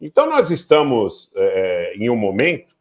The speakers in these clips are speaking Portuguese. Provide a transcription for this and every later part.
Então, nós estamos é, é, em um momento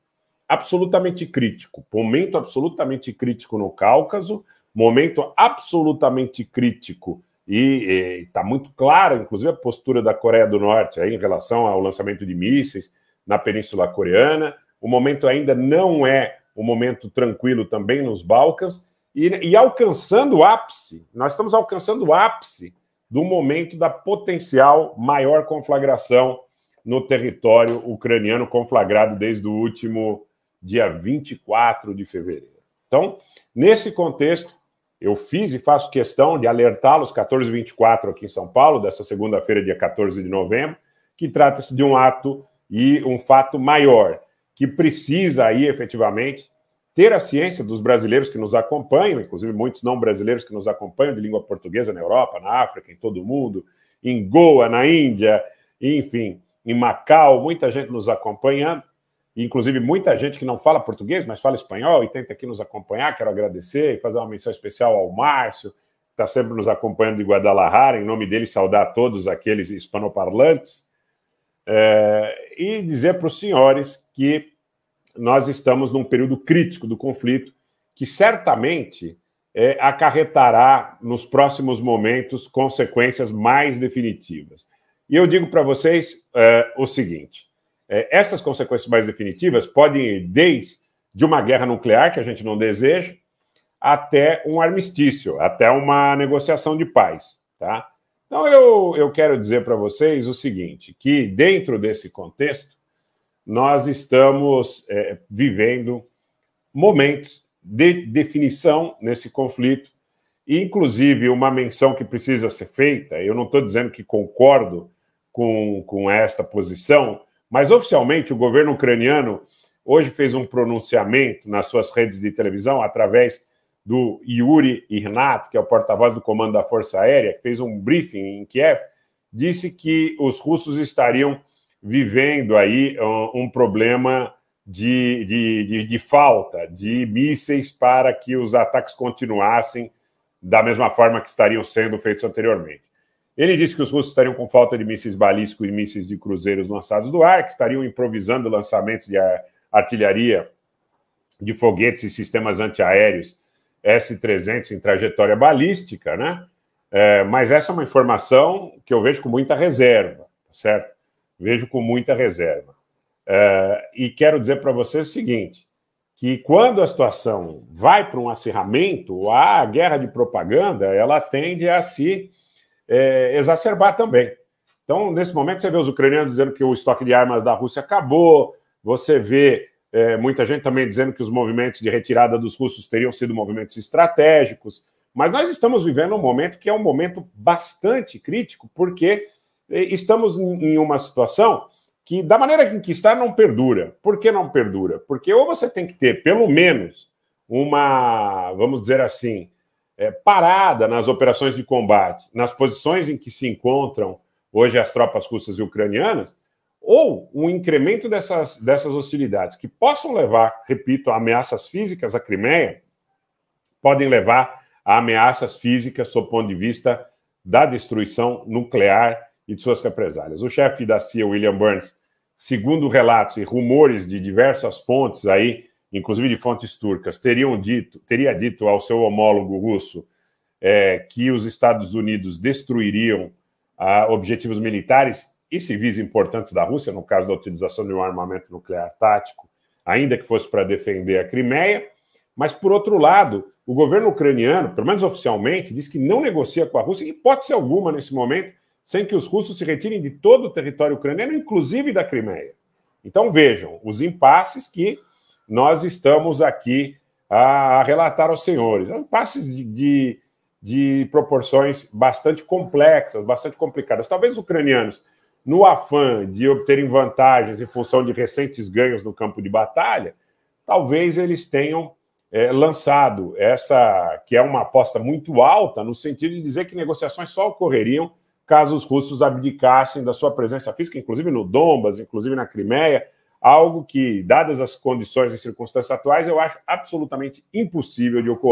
absolutamente crítico momento absolutamente crítico no Cáucaso, momento absolutamente crítico. E está muito clara, inclusive, a postura da Coreia do Norte aí, em relação ao lançamento de mísseis na Península Coreana. O momento ainda não é um momento tranquilo também nos Balcãs. E, e alcançando o ápice, nós estamos alcançando o ápice do momento da potencial maior conflagração no território ucraniano, conflagrado desde o último dia 24 de fevereiro. Então, nesse contexto, eu fiz e faço questão de alertá-los 14 e 24 aqui em São Paulo, dessa segunda-feira, dia 14 de novembro, que trata-se de um ato e um fato maior, que precisa aí efetivamente ter a ciência dos brasileiros que nos acompanham, inclusive muitos não brasileiros que nos acompanham de língua portuguesa na Europa, na África, em todo o mundo, em Goa, na Índia, enfim, em Macau, muita gente nos acompanhando, inclusive muita gente que não fala português, mas fala espanhol e tenta aqui nos acompanhar. Quero agradecer e fazer uma menção especial ao Márcio, que está sempre nos acompanhando de Guadalajara. Em nome dele, saudar todos aqueles hispanoparlantes. É, e dizer para os senhores que nós estamos num período crítico do conflito, que certamente é, acarretará nos próximos momentos consequências mais definitivas. E eu digo para vocês é, o seguinte: é, estas consequências mais definitivas podem ir desde de uma guerra nuclear, que a gente não deseja, até um armistício, até uma negociação de paz. Tá? Então, eu, eu quero dizer para vocês o seguinte: que dentro desse contexto, nós estamos é, vivendo momentos de definição nesse conflito, e inclusive uma menção que precisa ser feita. Eu não estou dizendo que concordo com, com esta posição, mas oficialmente o governo ucraniano hoje fez um pronunciamento nas suas redes de televisão através do Yuri Irnat, que é o porta-voz do comando da Força Aérea, que fez um briefing em Kiev, disse que os russos estariam vivendo aí um problema de, de, de, de, falta de mísseis para que os ataques continuassem da mesma forma que estariam sendo feitos anteriormente. Ele disse que os russos estariam com falta de mísseis balísticos e mísseis de cruzeiros lançados do ar, que estariam improvisando lançamentos de artilharia, de foguetes e sistemas antiaéreos S-300 em trajetória balística, né? É, mas essa é uma informação que eu vejo com muita reserva, tá certo? Vejo com muita reserva. É, e quero dizer para vocês o seguinte: que quando a situação vai para um acirramento, a guerra de propaganda ela tende a se é, exacerbar também. Então, nesse momento, você vê os ucranianos dizendo que o estoque de armas da Rússia acabou, você vê é, muita gente também dizendo que os movimentos de retirada dos russos teriam sido movimentos estratégicos. Mas nós estamos vivendo um momento que é um momento bastante crítico, porque é, estamos em uma situação que, da maneira em que está, não perdura. Por que não perdura? Porque ou você tem que ter, pelo menos, uma, vamos dizer assim, é, parada nas operações de combate, nas posições em que se encontram hoje as tropas russas e ucranianas, ou um incremento dessas, dessas hostilidades que possam levar, repito, a ameaças físicas à Crimeia, podem levar a ameaças físicas sob o ponto de vista da destruição nuclear e de suas represálias. O chefe da CIA, William Burns, segundo relatos e rumores de diversas fontes aí inclusive de fontes turcas, teriam dito, teria dito ao seu homólogo russo é, que os Estados Unidos destruiriam a, ah, objetivos militares e civis importantes da Rússia, no caso da utilização de um armamento nuclear tático, ainda que fosse para defender a Crimeia. Mas, por outro lado, o governo ucraniano, pelo menos oficialmente, diz que não negocia com a Rússia, em hipótese alguma nesse momento, sem que os russos se retirem de todo o território ucraniano, inclusive da Crimeia. Então, vejam os impasses que nós estamos aqui a, relatar aos senhores. Passes de, de, de proporções bastante complexas, bastante complicadas. Talvez os ucranianos, no afã de obterem vantagens em função de recentes ganhos no campo de batalha, talvez eles tenham é, lançado essa, que é uma aposta muito alta, no sentido de dizer que negociações só ocorreriam caso os russos abdicassem da sua presença física, inclusive no Dombas, inclusive na Crimeia, algo que, dadas as condições e circunstâncias atuais, eu acho absolutamente impossível de ocorrer.